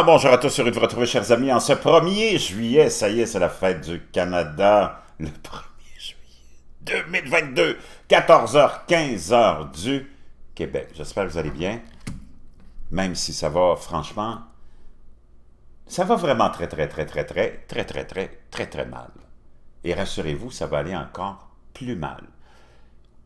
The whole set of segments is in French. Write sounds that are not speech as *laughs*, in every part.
Ah, bonjour à tous, heureux de vous retrouver, chers amis, en ce 1er juillet. Ça y est, c'est la fête du Canada. Le 1er juillet 2022, 14h, 15h du Québec. J'espère que vous allez bien. Même si ça va, franchement, ça va vraiment très, très, très, très, très, très, très, très, très, très mal. Et rassurez-vous, ça va aller encore plus mal.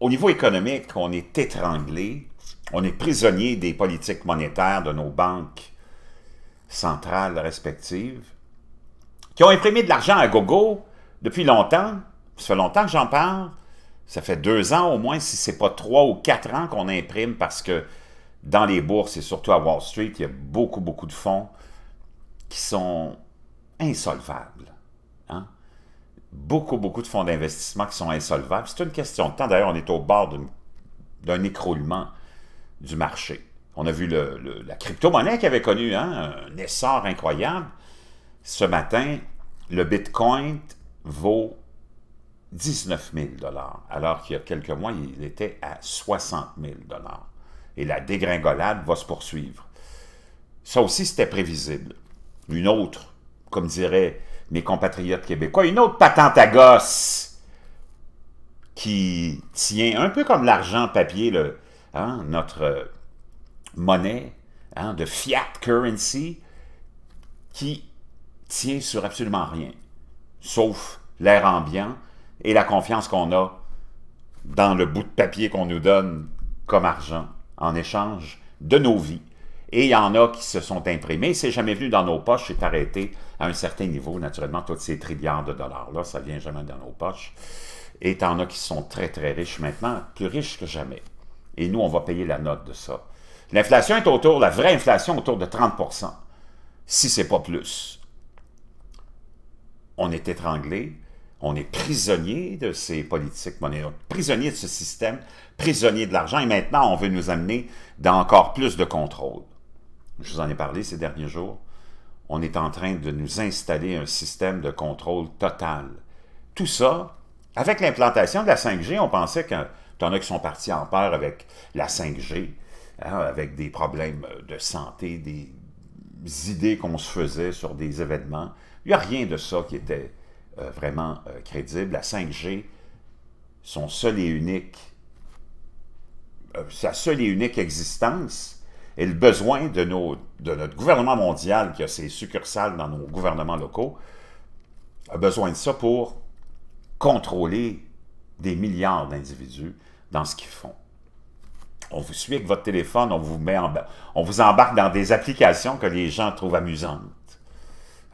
Au niveau économique, on est étranglé, on est prisonnier des politiques monétaires de nos banques centrales respectives, qui ont imprimé de l'argent à gogo depuis longtemps. Ça fait longtemps que j'en parle. Ça fait deux ans au moins, si ce n'est pas trois ou quatre ans qu'on imprime parce que dans les bourses et surtout à Wall Street, il y a beaucoup, beaucoup de fonds qui sont insolvables. Hein. Beaucoup, beaucoup de fonds d'investissement qui sont insolvables. C'est une question de temps. D'ailleurs, on est au bord d'un écroulement du marché. On a vu la crypto-monnaie qui avait connu hein, un essor incroyable. Ce matin, le Bitcoin vaut 19 000 alors qu'il y a quelques mois, il était à 60 000 Et la dégringolade va se poursuivre. Ça aussi, c'était prévisible. Une autre, comme diraient mes compatriotes québécois, une autre patente à gosse qui tient un peu comme l'argent papier, le, hein, notre monnaie, hein, de fiat currency, qui tient sur absolument rien, sauf l'air ambiant et la confiance qu'on a dans le bout de papier qu'on nous donne comme argent en échange de nos vies. Et il y en a qui se sont imprimés. C'est jamais venu dans nos poches. C'est arrêté à un certain niveau, naturellement, tous ces trilliards de dollars-là. Ça vient jamais dans nos poches. Et il y en a qui sont très, très riches maintenant, plus riches que jamais. Et nous, on va payer la note de ça. L'inflation est autour, la vraie inflation, autour de 30 si ce n'est pas plus. On est étranglé, on est prisonnier de ces politiques monétaires, prisonnier de ce système, prisonnier de l'argent, et maintenant on veut nous amener dans encore plus de contrôle. Je vous en ai parlé ces derniers jours. On est en train de nous installer un système de contrôle total. Tout ça, avec l'implantation de la 5G, on pensait qu'il y en a qui sont partis en paire avec la 5G, Hein, avec des problèmes de santé, des idées qu'on se faisait sur des événements. Il n'y a rien de ça qui était euh, vraiment euh, crédible. La 5G, son seul et unique, euh, sa seule et unique existence et le besoin de, nos, de notre gouvernement mondial, qui a ses succursales dans nos gouvernements locaux, a besoin de ça pour contrôler des milliards d'individus dans ce qu'ils font on vous suit avec votre téléphone, on vous, met en, on vous embarque dans des applications que les gens trouvent amusantes,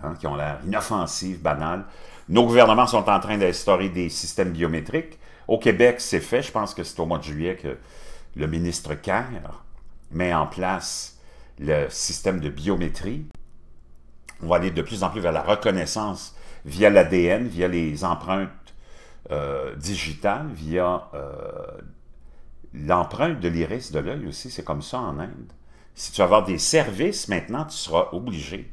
hein, qui ont l'air inoffensives, banales. Nos gouvernements sont en train d'instaurer des systèmes biométriques. Au Québec, c'est fait. Je pense que c'est au mois de juillet que le ministre Kerr met en place le système de biométrie. On va aller de plus en plus vers la reconnaissance via l'ADN, via les empreintes euh, digitales, via euh, l'empreinte de l'iris de l'œil aussi, c'est comme ça en Inde. Si tu vas avoir des services, maintenant, tu seras obligé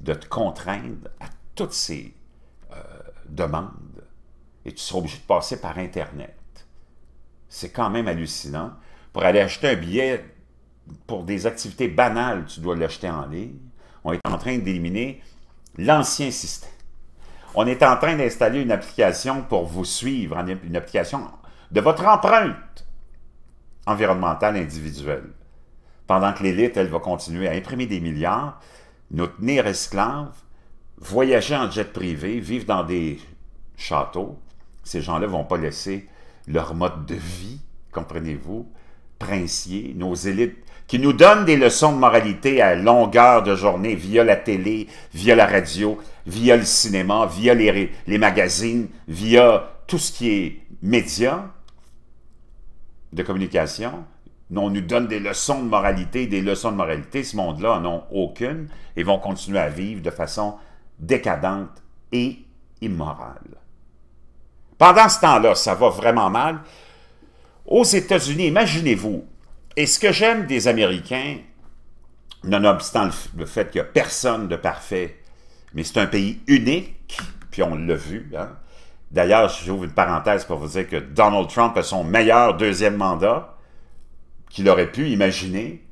de te contraindre à toutes ces euh, demandes et tu seras obligé de passer par Internet. C'est quand même hallucinant. Pour aller acheter un billet pour des activités banales, tu dois l'acheter en ligne. On est en train d'éliminer l'ancien système. On est en train d'installer une application pour vous suivre, une application de votre empreinte environnementale individuelle. Pendant que l'élite, elle va continuer à imprimer des milliards, nous tenir esclaves, voyager en jet privé, vivre dans des châteaux. Ces gens-là ne vont pas laisser leur mode de vie, comprenez-vous, princier, nos élites, qui nous donnent des leçons de moralité à longueur de journée via la télé, via la radio, via le cinéma, via les, magazines, via tout ce qui est média, de communication, on nous donne des leçons de moralité, des leçons de moralité. Ce monde-là n'en a aucune et vont continuer à vivre de façon décadente et immorale. Pendant ce temps-là, ça va vraiment mal. Aux États-Unis, imaginez-vous, et ce que j'aime des Américains, nonobstant le fait qu'il n'y a personne de parfait, mais c'est un pays unique, puis on l'a vu, hein, D'ailleurs, j'ouvre une parenthèse pour vous dire que Donald Trump a son meilleur deuxième mandat qu'il aurait pu imaginer.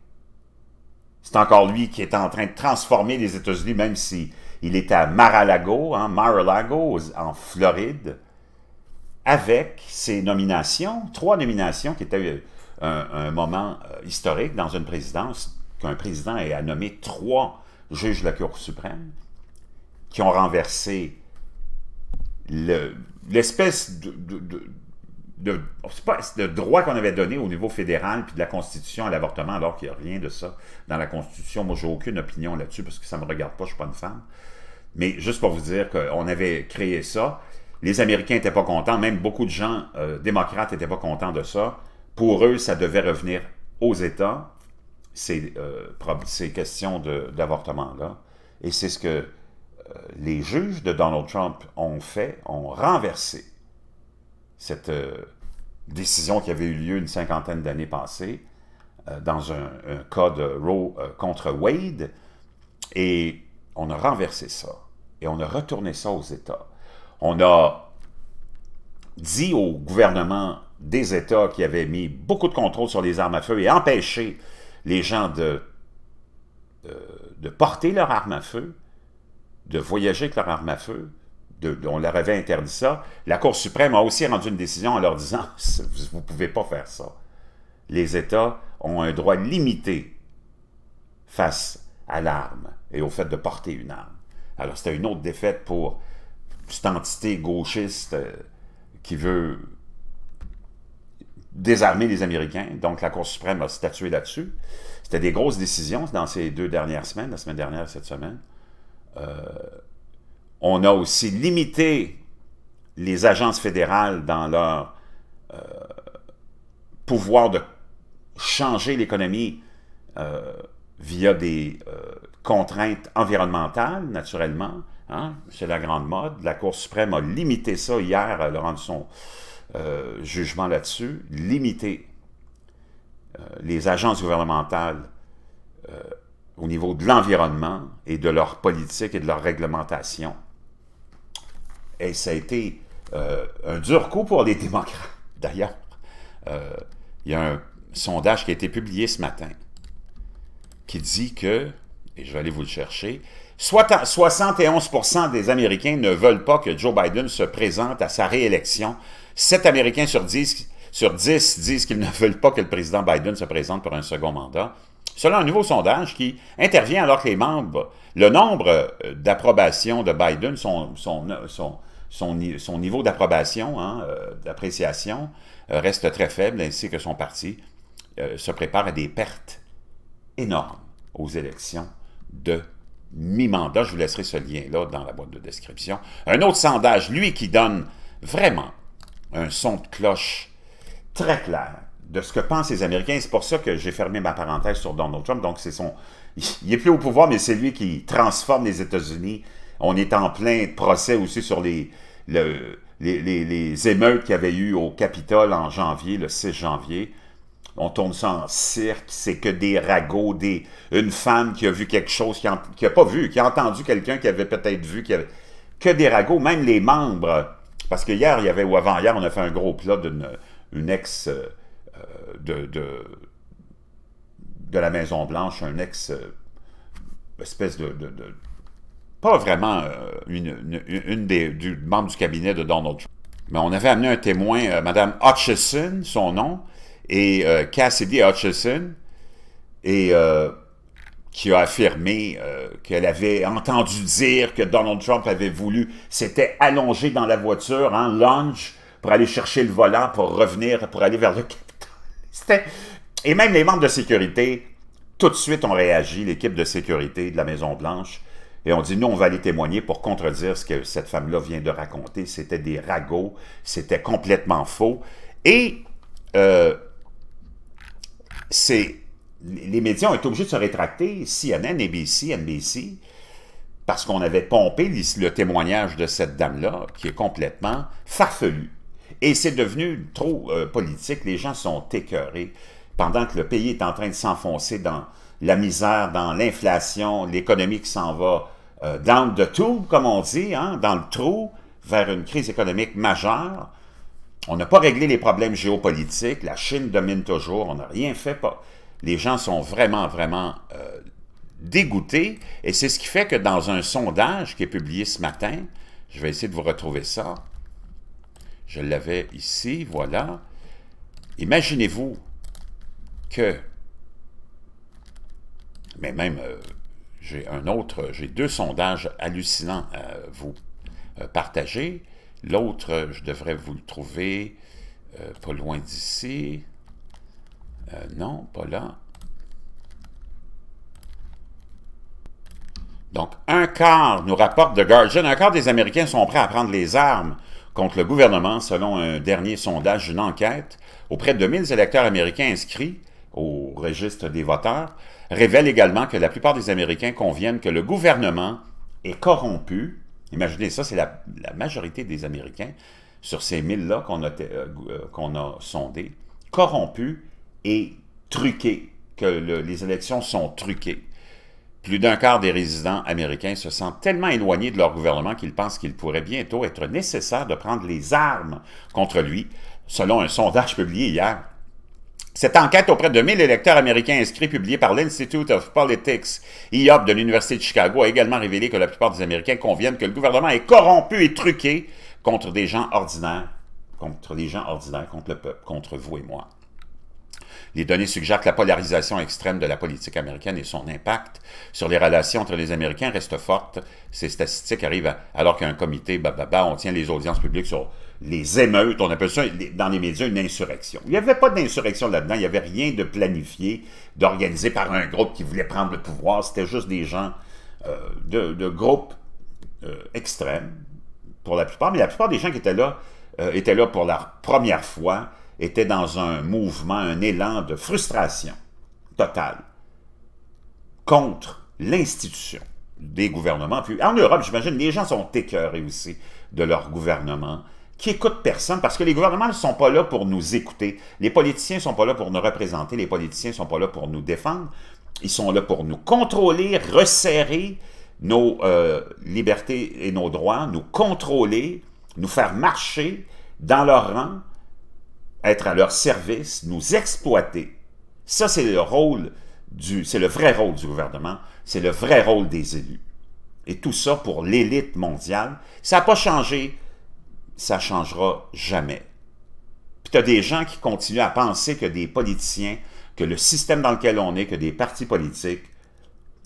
C'est encore lui qui est en train de transformer les États-Unis, même s'il est à Mar-a-Lago, hein, mar lago en Floride, avec ses nominations, trois nominations qui étaient euh, un, un moment euh, historique dans une présidence, qu'un président ait nommé trois juges de la Cour suprême, qui ont renversé l'espèce de, droit qu'on avait donné au niveau fédéral puis de la Constitution à l'avortement, alors qu'il n'y a rien de ça dans la Constitution. Moi, j'ai aucune opinion là-dessus parce que ça ne me regarde pas, je ne suis pas une femme. Mais juste pour vous dire qu'on avait créé ça, les Américains n'étaient pas contents, même beaucoup de gens euh, démocrates n'étaient pas contents de ça. Pour eux, ça devait revenir aux États, ces, euh, ces questions d'avortement-là. Et c'est ce que euh, les juges de Donald Trump ont fait, ont renversé cette euh, décision qui avait eu lieu une cinquantaine d'années passées euh, dans un, cas de Roe contre Wade. Et on a renversé ça. Et on a retourné ça aux États. On a dit au gouvernement des États qui avaient mis beaucoup de contrôle sur les armes à feu et empêché les gens de, de porter leurs armes à feu, de voyager avec leur arme à feu, on leur avait interdit ça. La Cour suprême a aussi rendu une décision en leur disant *laughs* « vous ne pouvez pas faire ça ». Les États ont un droit limité face à l'arme et au fait de porter une arme. Alors c'était une autre défaite pour cette entité gauchiste euh, qui veut désarmer les Américains. Donc la Cour suprême a statué là-dessus. C'était des grosses décisions dans ces deux dernières semaines, la semaine dernière et cette semaine. Euh, on a aussi limité les agences fédérales dans leur euh, pouvoir de changer l'économie euh, via des contraintes environnementales, naturellement. Hein. C'est la grande mode. La Cour suprême a limité ça hier, elle a son jugement là-dessus, limité les agences gouvernementales au niveau de l'environnement et de leur politique et de leur réglementation. Et ça a été euh, un dur coup pour les *laughs* démocrates, d'ailleurs. Euh, il y a un sondage qui a été publié ce matin qui dit que, et je vais aller vous le chercher, 71 des Américains ne veulent pas que Joe Biden se présente à sa réélection. 7 Américains sur 10, sur 10 disent qu'ils ne veulent pas que le président Biden se présente pour un second mandat. Selon un nouveau sondage qui intervient alors que les membres, le nombre euh, d'approbation de Biden, son, son, son, son niveau d'approbation, hein, euh, d'appréciation, euh, reste très faible, ainsi que son parti se prépare à des pertes énormes aux élections de mi-mandat. Je vous laisserai ce lien-là dans la boîte de description. Un autre sondage, lui, qui donne vraiment un son de cloche très clair de ce que pensent les Américains. C'est pour ça que j'ai fermé ma parenthèse sur Donald Trump. Donc, c'est son. Il n'est plus au pouvoir, mais c'est lui qui transforme les États-Unis. On est en plein procès aussi sur les, les, émeutes qu'il y avait eu au Capitole en janvier, le 6 janvier. On tourne ça en cirque, c'est que des ragots, une femme qui a vu quelque chose, qui n'a pas vu, qui a entendu quelqu'un qui avait peut-être vu, qui avait, que des ragots, même les membres. Parce que hier, il y avait, ou avant-hier, on a fait un gros plat d'une une ex... Euh, de, de, la Maison-Blanche, un ex euh, espèce de, pas vraiment euh, une, une, des du du cabinet de Donald Trump. Mais on avait amené un témoin, euh, Madame Hutchison, son nom, et Cassidy Hutchison, et qui a affirmé qu'elle avait entendu dire que Donald Trump avait voulu s'était allongé dans la voiture en lounge pour aller chercher le volant pour revenir pour aller vers le et même les membres de sécurité, tout de suite, ont réagi, l'équipe de sécurité de la Maison-Blanche, et ont dit, nous, on va aller témoigner pour contredire ce que cette femme-là vient de raconter. C'était des ragots, c'était complètement faux. Et euh, les médias ont été obligés de se rétracter, CNN, ABC, NBC, parce qu'on avait pompé le témoignage de cette dame-là, qui est complètement farfelu. Et c'est devenu trop euh, politique. Les gens sont écœurés pendant que le pays est en train de s'enfoncer dans la misère, dans l'inflation, l'économie qui s'en va dans euh, down the comme on dit, hein, dans le trou, vers une crise économique majeure. On n'a pas réglé les problèmes géopolitiques. La Chine domine toujours. On n'a rien fait. Les gens sont vraiment, vraiment euh, dégoûtés. Et c'est ce qui fait que dans un sondage qui est publié ce matin, je vais essayer de vous retrouver ça, je l'avais ici, voilà. Imaginez-vous que, mais même, euh, j'ai un autre, j'ai deux sondages hallucinants à vous euh, partager. L'autre, je devrais vous le trouver euh, pas loin d'ici. non, pas là. Donc, un quart nous rapporte de Guardian, un quart des Américains sont prêts à prendre les armes contre le gouvernement selon un dernier sondage d'une enquête auprès de 1000 électeurs américains inscrits au registre des voteurs révèle également que la plupart des Américains conviennent que le gouvernement est corrompu. Imaginez ça, c'est la, majorité des Américains sur ces 1000-là euh, euh, qu'on a, sondés, corrompu et truqué, que les élections sont truquées. Plus d'un quart des résidents américains se sentent tellement éloignés de leur gouvernement qu'ils pensent qu'il pourrait bientôt être nécessaire de prendre les armes contre lui, selon un sondage publié hier. Cette enquête auprès de 1000 électeurs américains inscrits publiée par l'Institute of Politics, IOP de l'Université de Chicago, a également révélé que la plupart des Américains conviennent que le gouvernement est corrompu et truqué contre des gens ordinaires, contre les gens ordinaires, contre le peuple, contre vous et moi. Les données suggèrent que la polarisation extrême de la politique américaine et son impact sur les relations entre les Américains restent forte. Ces statistiques arrivent alors qu'un comité, bah, bah, bah, on tient les audiences publiques sur les émeutes, on appelle ça dans les médias une insurrection. Il n'y avait pas d'insurrection là-dedans, il n'y avait rien de planifié, d'organisé par un groupe qui voulait prendre le pouvoir, c'était juste des gens euh, de, groupes euh, extrêmes, pour la plupart, mais la plupart des gens qui étaient là euh, étaient là pour la première fois, était dans un mouvement, un élan de frustration totale contre l'institution des gouvernements. Puis en Europe, j'imagine, les gens sont écœurés aussi de leur gouvernement, qui écoute personne, parce que les gouvernements ne sont pas là pour nous écouter. Les politiciens ne sont pas là pour nous représenter, les politiciens ne sont pas là pour nous défendre. Ils sont là pour nous contrôler, resserrer nos euh, libertés et nos droits, nous contrôler, nous faire marcher dans leur rang, être à leur service, nous exploiter. Ça, c'est le rôle du, c'est le vrai rôle du gouvernement, c'est le vrai rôle des élus. Et tout ça pour l'élite mondiale, ça n'a pas changé, ça changera jamais. Puis tu as des gens qui continuent à penser que des politiciens, que le système dans lequel on est, que des partis politiques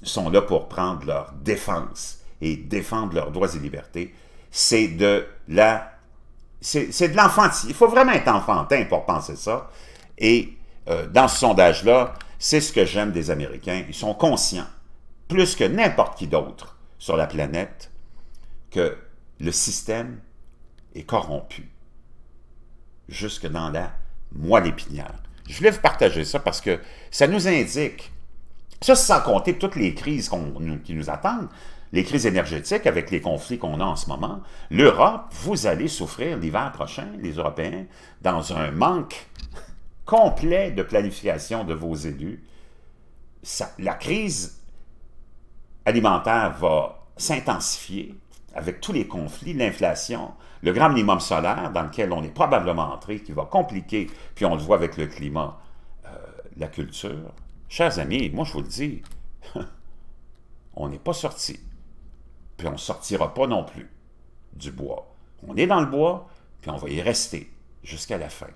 sont là pour prendre leur défense et défendre leurs droits et libertés. C'est de la c'est de l'enfantin. Il faut vraiment être enfantin pour penser ça. Et euh, dans ce sondage-là, c'est ce que j'aime des Américains. Ils sont conscients, plus que n'importe qui d'autre sur la planète, que le système est corrompu. Jusque dans la moelle épinière. Je voulais vous partager ça parce que ça nous indique, ça sans compter toutes les crises qui nous attendent, les crises énergétiques, avec les conflits qu'on a en ce moment, l'Europe, vous allez souffrir l'hiver prochain, les Européens, dans un manque complet de planification de vos élus. la crise alimentaire va s'intensifier avec tous les conflits, l'inflation, le grand minimum solaire dans lequel on est probablement entré, qui va compliquer, puis on le voit avec le climat, euh, la culture. Chers amis, moi je vous le dis, *laughs* on n'est pas sorti puis on ne sortira pas non plus du bois. On est dans le bois, puis on va y rester jusqu'à la fin.